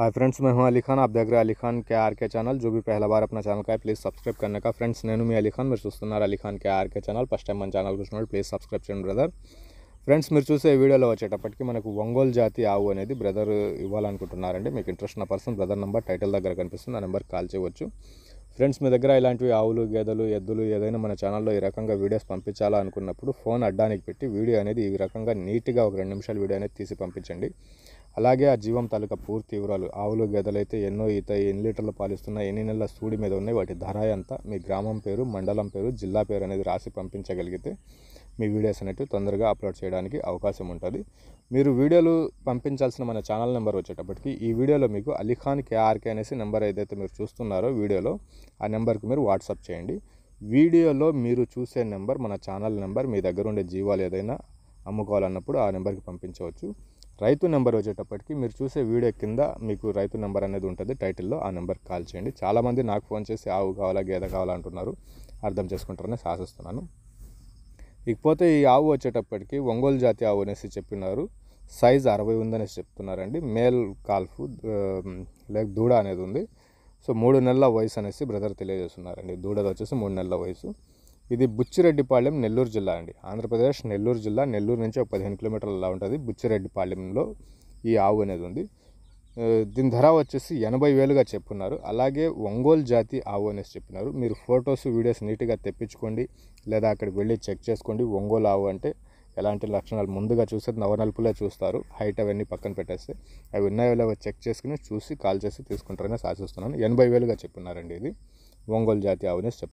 hi friends मैं हूं अली खान आप देख रहे हैं अली खान के आर के चैनल जो भी पहला बार अपना चैनल का है प्लीज़ सब्सक्राइब करने का फ्रेंड्स नैनू मैं అలీ ఖాన్ మీరు చూస్తున్నారు Ali Khan K RK channel first time మన ఛానల్ చూసినప్పుడు ప్లీజ్ సబ్స్క్రైబ్ చేయండి బ్రదర్ ఫ్రెండ్స్ మీరు చూసే వీడియోలో వచ్చేటప్పటికి మనకు ఒంగోలు జాతి ఆవు అనేది బ్రదర్ ఇవ్వాలనుకుంటున్నారండి మీకు ఇంట్రెస్ట్ ఉన్న పర్సన్ బ్రదర్ నెంబర్ టైటిల్ దగ్గర కనిపిస్తుంది ఆ నెంబర్ కాల్ చేయవచ్చు ఫ్రెండ్స్ మీ దగ్గర ఇలాంటివి ఆవులు గేదెలు ఎద్దులు ఏదైనా మన ఛానల్లో ఈ రకంగా వీడియోస్ పంపించాలనుకున్నప్పుడు ఫోన్ అడ్డానికి పెట్టి వీడియో అనేది ఈ రకంగా నీట్గా ఒక రెండు నిమిషాలు వీడియో అనేది తీసి పంపించండి అలాగే ఆ జీవం తాలూకా పూర్తి వివరాలు ఆవులు గదలైతే ఎన్నో ఈత ఎన్ని లీటర్లు పాలిస్తున్నా ఎన్ని నెలల సూడి మీద ఉన్నాయి వాటి ధర ఎంత మీ గ్రామం పేరు మండలం పేరు జిల్లా పేరు అనేది రాసి పంపించగలిగితే మీ వీడియోస్ అనేటివి తొందరగా అప్లోడ్ చేయడానికి అవకాశం ఉంటుంది మీరు వీడియోలు పంపించాల్సిన మన ఛానల్ నెంబర్ వచ్చేటప్పటికి ఈ వీడియోలో మీకు అలీఖాన్ కేఆర్కే అనేసి నెంబర్ ఏదైతే మీరు చూస్తున్నారో వీడియోలో ఆ నెంబర్కి మీరు వాట్సాప్ చేయండి వీడియోలో మీరు చూసే నెంబర్ మన ఛానల్ నెంబర్ మీ దగ్గర ఉండే జీవాలు ఏదైనా అమ్ముకోవాలన్నప్పుడు ఆ నెంబర్కి పంపించవచ్చు రైతు నెంబర్ వచ్చేటప్పటికి మీరు చూసే వీడియో కింద మీకు రైతు నెంబర్ అనేది ఉంటుంది టైటిల్లో ఆ నెంబర్కి కాల్ చేయండి చాలామంది నాకు ఫోన్ చేసి ఆవు కావాలా గేదె కావాలా అంటున్నారు అర్థం చేసుకుంటారని ఆశిస్తున్నాను ఇకపోతే ఈ ఆవు వచ్చేటప్పటికి ఒంగోలు జాతి ఆవు అనేసి చెప్పినారు సైజ్ అరవై ఉందనేసి చెప్తున్నారండి మేల్ కాల్ఫ్ లేక దూడ అనేది ఉంది సో మూడు నెలల వయసు అనేసి బ్రదర్ తెలియజేస్తున్నారండి దూడది వచ్చేసి మూడు నెలల వయసు ఇది బుచ్చిరెడ్డిపాళెం నెల్లూరు జిల్లా అండి ఆంధ్రప్రదేశ్ నెల్లూరు జిల్లా నెల్లూరు నుంచి ఒక పదిహేను కిలోమీటర్ల ఉంటుంది బుచ్చిరెడ్డిపాళెంలో ఈ ఆవు అనేది ఉంది దీని ధర వచ్చేసి ఎనభై వేలుగా చెప్పున్నారు అలాగే ఒంగోలు జాతి ఆవు అనేసి చెప్పినారు మీరు ఫొటోస్ వీడియోస్ నీట్గా తెప్పించుకోండి లేదా అక్కడికి వెళ్ళి చెక్ చేసుకోండి ఒంగోలు ఆవు అంటే ఎలాంటి లక్షణాలు ముందుగా చూస్తే నవనలుపులే చూస్తారు హైట్ అవన్నీ పక్కన పెట్టేస్తే అవి ఉన్నాయో లేవో చెక్ చేసుకుని చూసి కాల్ చేసి తీసుకుంటారని ఆశిస్తున్నాను ఎనభై వేలుగా చెప్పున్నారండి ఇది ఒంగోలు జాతి ఆవు చెప్తాను